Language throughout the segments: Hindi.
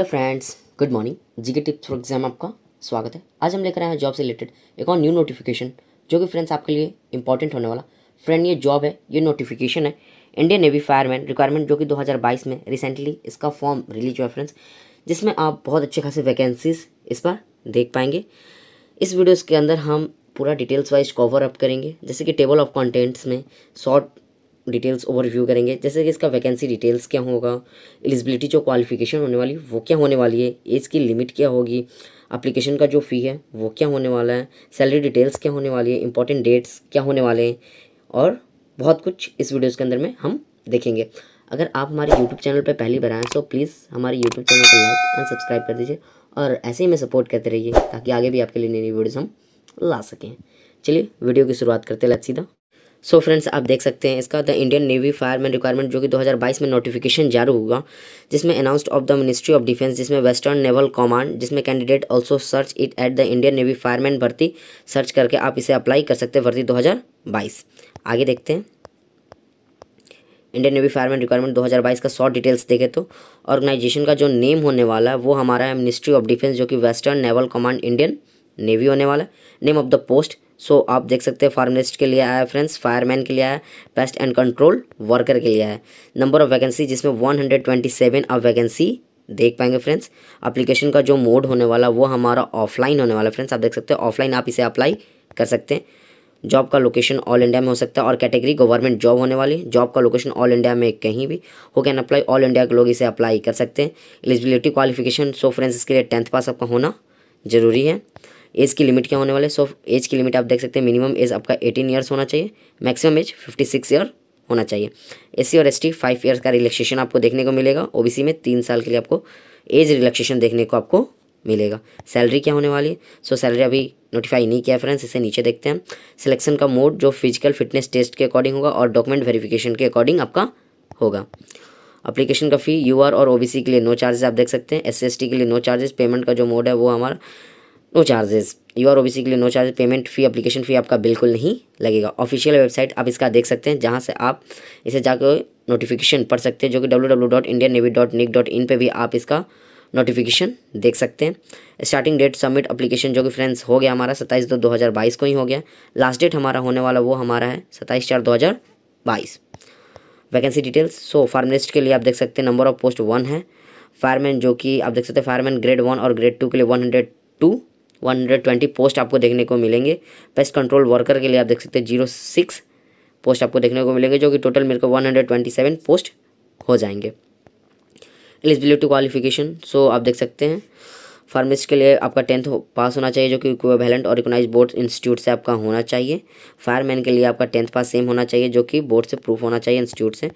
hello friends good morning GK tips for exam आपका स्वागत है आज हम लेकर आए हैं जॉब से रिलेटेड एक और न्यू नोटिफिकेशन जो कि फ्रेंड्स आपके लिए इंपॉर्टेंट होने वाला फ्रेंड ये जॉब है ये नोटिफिकेशन है इंडियन नेवी फायरमैन रिक्वायरमेंट जो कि 2022 में रिसेंटली इसका फॉर्म रिलीज हुआ फ्रेंड्स जिसमें आप बहुत अच्छे खासे वैकेंसीज इस पर देख पाएंगे इस वीडियोज़ के अंदर हम पूरा डिटेल्स वाइज कवर अप करेंगे जैसे कि टेबल ऑफ कॉन्टेंट्स में शॉर्ट डिटेल्स ओवरव्यू करेंगे जैसे कि इसका वैकेंसी डिटेल्स क्या होगा एलिजिबिलिटी जो क्वालिफिकेशन होने वाली वो क्या होने वाली है एज की लिमिट क्या होगी अप्लीकेशन का जो फ़ी है वो क्या होने वाला है सैलरी डिटेल्स क्या होने वाली है इंपॉर्टेंट डेट्स क्या होने वाले हैं और बहुत कुछ इस वीडियोज़ के अंदर में हम देखेंगे अगर आप हमारे यूट्यूब चैनल पर पहली बार आएँ तो प्लीज़ हमारे यूट्यूब चैनल को लाइक एंड सब्सक्राइब कर दीजिए और ऐसे ही में सपोर्ट करते रहिए ताकि आगे भी आपके लिए नई नई वीडियोज़ हम ला सकें चलिए वीडियो की शुरुआत करते हैं सीधा सो फ्रेंड्स आप देख सकते हैं इसका the Indian navy fireman recruitment जो कि 2022 में नोटिफिकेशन जारी हुआ जिसमें announced of the ministry of defence जिसमें वेस्टर्न नेवल कमांड जिसमें candidate also search it at the Indian navy fireman भर्ती सर्च करके आप इसे अप्लाई कर सकते हैं भर्ती दो आगे देखते हैं इंडियन नेवी फायरमैन रिक्वायरमेंट 2022 का शॉर्ट डिटेल्स देखें तो ऑर्गेनाइजेशन का जो नेम होने वाला है वो हमारा है मिनिस्ट्री ऑफ डिफेंस जो कि western naval command Indian navy होने वाला है name of the post so आप देख सकते हैं फार्मेस्ट के लिए आया है फ्रेंड्स फायरमैन के लिए आया है पेस्ट एंड कंट्रोल वर्कर के लिए आया है नंबर ऑफ वैकेंसी जिसमें वन हंड्रेड ट्वेंटी सेवन आप वैकेंसी देख पाएंगे फ्रेंड्स अप्लीकेशन का जो मोड होने वाला वो हमारा ऑफलाइन होने वाला फ्रेंड्स आप देख सकते हैं ऑफलाइन आप इसे अप्लाई कर सकते हैं जॉब का लोकेशन ऑल इंडिया में हो सकता है और कैटेगरी गवर्नमेंट जॉब होने वाली जॉब का लोकेशन ऑल इंडिया में कहीं भी हो कैन अप्लाई ऑल इंडिया के लोग इसे अप्लाई कर सकते हैं एलिजिबिलिटी क्वालिफिकेशन सो फ्रेंड्स इसके लिए टेंथ पास आपका होना ज़रूरी है एज की लिमिट क्या होने वाले सो एज की लिमिट आप देख सकते हैं मिनिमम एज आपका एटीन ईयर्स होना चाहिए maximum age fifty six year होना चाहिए एस और एस टी फाइव ईयर्स का रिलैक्सेशन आपको देखने को मिलेगा ओबीसी में तीन साल के लिए आपको एज रिलैक्सेशन देखने को आपको मिलेगा सैलरी क्या होने वाली है सो सैलरी अभी नोटिफाई नहीं किया फ्रेंड्स इसे नीचे देखते हैं सिलेक्शन का मोड जो फिजिकल फिटनेस टेस्ट के अकॉर्डिंग होगा और डॉक्यूमेंट वेरिफिकेशन के अकॉर्डिंग आपका होगा अप्लीकेशन का फ़ी आर और सी के लिए नो चार्जेस आप देख सकते हैं एस टी के लिए नो चार्जेस पेमेंट का जो मोड है वो हमारा no charges U R OBC के लिए no charge payment fee application fee आपका बिल्कुल नहीं लगेगा ऑफिशियल वेबसाइट आप इसका देख सकते हैं जहाँ से आप इसे जाकर नोटिफिकेशन पढ़ सकते हैं जो कि W W dot Indian navy dot nic dot in पर भी आप इसका नोटिफिकेशन देख सकते हैं स्टार्टिंग डेट सबमिट अप्लीकेशन जो कि फ्रेंड्स हो गया हमारा सत्ताईस दो दो हज़ार बाईस को ही हो गया लास्ट डेट हमारा होने वाला वो हमारा है सत्ताईस चार दो हज़ार बाईस वैकेंसी डिटेल्स सो फार्मलिस्ट के लिए आप देख सकते हैं नंबर ऑफ पोस्ट वन है फायरमैन जो कि आप देख सकते हैं फायरमैन ग्रेड वन और ग्रेड टू के लिए वन हंड्रेड टू 120 पोस्ट आपको देखने को मिलेंगे पेस्ट कंट्रोल वर्कर के लिए आप देख सकते हैं जीरो सिक्स पोस्ट आपको देखने को मिलेंगे जो कि टोटल मेरे को 127 पोस्ट हो जाएंगे एलिजिबिलिटी क्वालिफिकेशन सो आप देख सकते हैं फार्मेसी के लिए आपका टेंथ हो, पास होना चाहिए जो कि वैलेंट और रिकोनाइज बोर्ड इंस्टीट्यूट से आपका होना चाहिए फायरमैन के लिए आपका टेंथ पास सेम होना चाहिए जो कि बोर्ड से प्रूफ होना चाहिए इंस्टीट्यूट से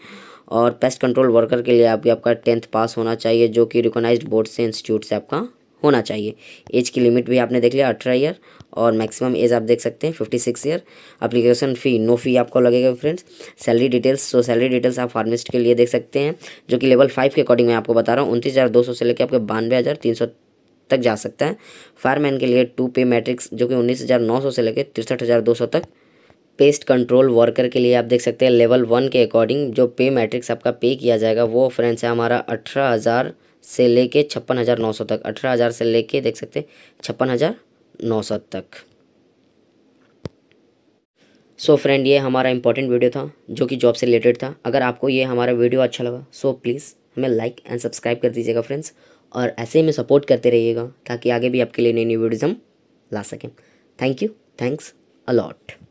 और पेस्ट कंट्रोल वर्कर के लिए आपका टेंथ पास होना चाहिए जो कि रिकोनाइज बोर्ड से इंस्टीट्यूट से आपका होना चाहिए एज की लिमिट भी आपने देख लिया अठारह ईयर और मैक्सिमम एज आप देख सकते हैं fifty six year application fee no fee आपको लगेगा फ्रेंड्स सैलरी डिटेल्स तो सैलरी डिटेल्स आप फार्मिस्ट के लिए देख सकते हैं जो कि लेवल फाइव के अकॉर्डिंग मैं आपको बता रहा हूँ उनतीस हज़ार दो सौ से लेकर आपके बानवे हज़ार तीन सौ तक जा सकता है फायरमैन के लिए टू पे मैट्रिक्स जो कि उन्नीस हज़ार नौ सौ से लेकर तिरसठ हज़ार दो सौ तक पेस्ट कंट्रोल वर्कर के लिए आप देख सकते हैं लेवल वन के अकॉर्डिंग जो पे मैट्रिक्स आपका पे किया जाएगा वो फ्रेंड्स है हमारा अठारह हज़ार से लेके छप्पन हज़ार नौ सौ तक अठारह हज़ार से लेके देख सकते हैं छप्पन हज़ार नौ सौ तक सो so फ्रेंड ये हमारा इंपॉर्टेंट वीडियो था जो कि जॉब से रिलेटेड था अगर आपको ये हमारा वीडियो अच्छा लगा सो so प्लीज़ हमें लाइक एंड सब्सक्राइब कर दीजिएगा फ्रेंड्स और ऐसे ही में सपोर्ट करते रहिएगा ताकि आगे भी आपके लिए नई नई वीडियोज़ हम ला सकें थैंक यू थैंक्स अलॉट